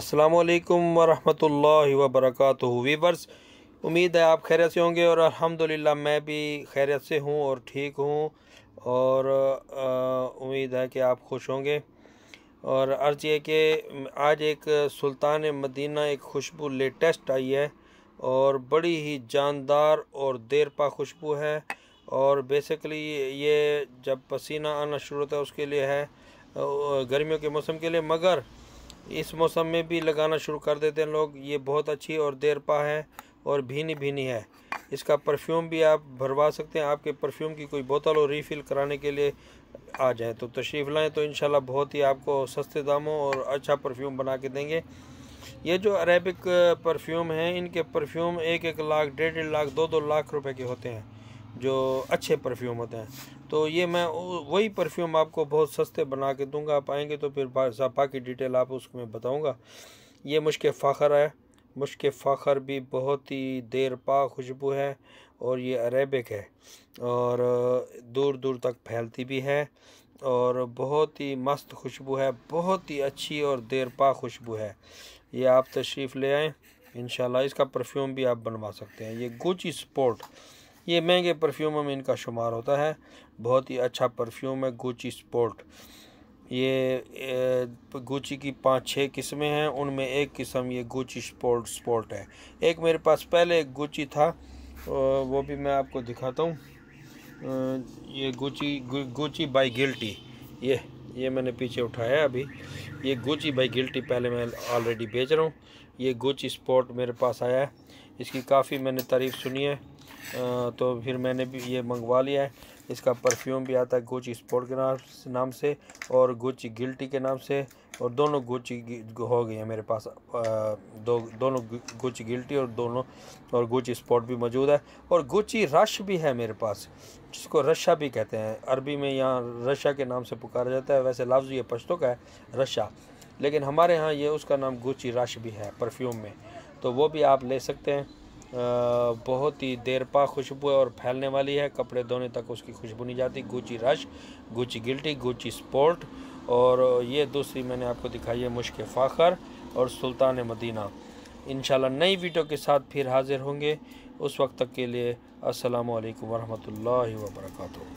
अस्सलाम वालेकुम वरहमतुल्लाहि वीवर्स उम्मीद है आप खैरियत से होंगे और अल्हम्दुलिल्लाह मैं भी खैरियत से हूँ और ठीक हूँ और उम्मीद है कि आप खुश होंगे और अर्ज़ ये कि आज एक सुल्तान मदीना एक खुशबू लेटेस्ट आई है और बड़ी ही जानदार और देरपा खुशबू है और बेसिकली ये जब पसीना आना शुरू होता है उसके लिए है गर्मियों के मौसम के लिए मगर इस मौसम में भी लगाना शुरू कर देते हैं लोग ये बहुत अच्छी और देरपा है और भीनी भीनी है इसका परफ्यूम भी आप भरवा सकते हैं आपके परफ्यूम की कोई बोतल और रीफिल कराने के लिए आ जाए तो तशरीफ़ लाएँ तो इन बहुत ही आपको सस्ते दामों और अच्छा परफ्यूम बना के देंगे ये जो अरेबिक परफ्यूम हैं इनके परफ्यूम एक एक लाख डेढ़ डेढ़ लाख दो दो लाख रुपए के होते हैं जो अच्छे परफ्यूम होते हैं तो ये मैं वही परफ्यूम आपको बहुत सस्ते बना के दूंगा आप आएंगे तो फिर बाबा की डिटेल आप उसमें बताऊंगा ये मुश्क फ़ाखर है मुश्क फ़ाखर भी बहुत ही देर पा खुशबू है और ये अरेबिक है और दूर दूर तक फैलती भी है और बहुत ही मस्त खुशबू है बहुत ही अच्छी और देर पा खुशबू है ये आप तशरीफ़ ले आएँ इन इसका परफ्यूम भी आप बनवा सकते हैं ये गुची स्पोर्ट ये महंगे परफ्यूमों में इनका शुमार होता है बहुत ही अच्छा परफ्यूम है गुची स्पोर्ट ये गुची की पांच छः किस्में हैं उनमें एक किस्म ये गुची स्पोर्ट स्पोर्ट है एक मेरे पास पहले एक गुची था वो भी मैं आपको दिखाता हूँ ये गुची गु, गुची बाई गिल्टी ये ये मैंने पीछे उठाया अभी ये गुची बाई गिल्टी पहले मैं ऑलरेडी बेच रहा हूँ ये गुची स्पोर्ट मेरे पास आया है इसकी काफ़ी मैंने तारीफ़ सुनी है तो फिर मैंने भी ये मंगवा लिया है इसका परफ्यूम भी आता है गुच स्पोर्ट के नाम से नाम से और गुच गिल्टी के नाम से और दोनों गुच हो गई है मेरे पास दो दोनों गुच गिल्टी और दोनों और गुच स्पोर्ट भी मौजूद है और गुची रश भी है मेरे पास जिसको रशा भी कहते हैं अरबी में यहाँ रशा के नाम से पुकारा जाता है वैसे लफ्ज़ ये पश्तों का है रशा लेकिन हमारे यहाँ ये उसका नाम गुची रश भी है परफ्यूम में तो वो भी आप ले सकते हैं बहुत ही देरपा खुशबू है और फैलने वाली है कपड़े धोने तक उसकी खुशबू नहीं जाती Gucci Rush Gucci Guilty Gucci Sport और ये दूसरी मैंने आपको दिखाई है मुश्क फ़ाखर और सुल्तान मदीना इन नई वीडियो के साथ फिर हाज़िर होंगे उस वक्त तक के लिए असलकम वरहमल वर्का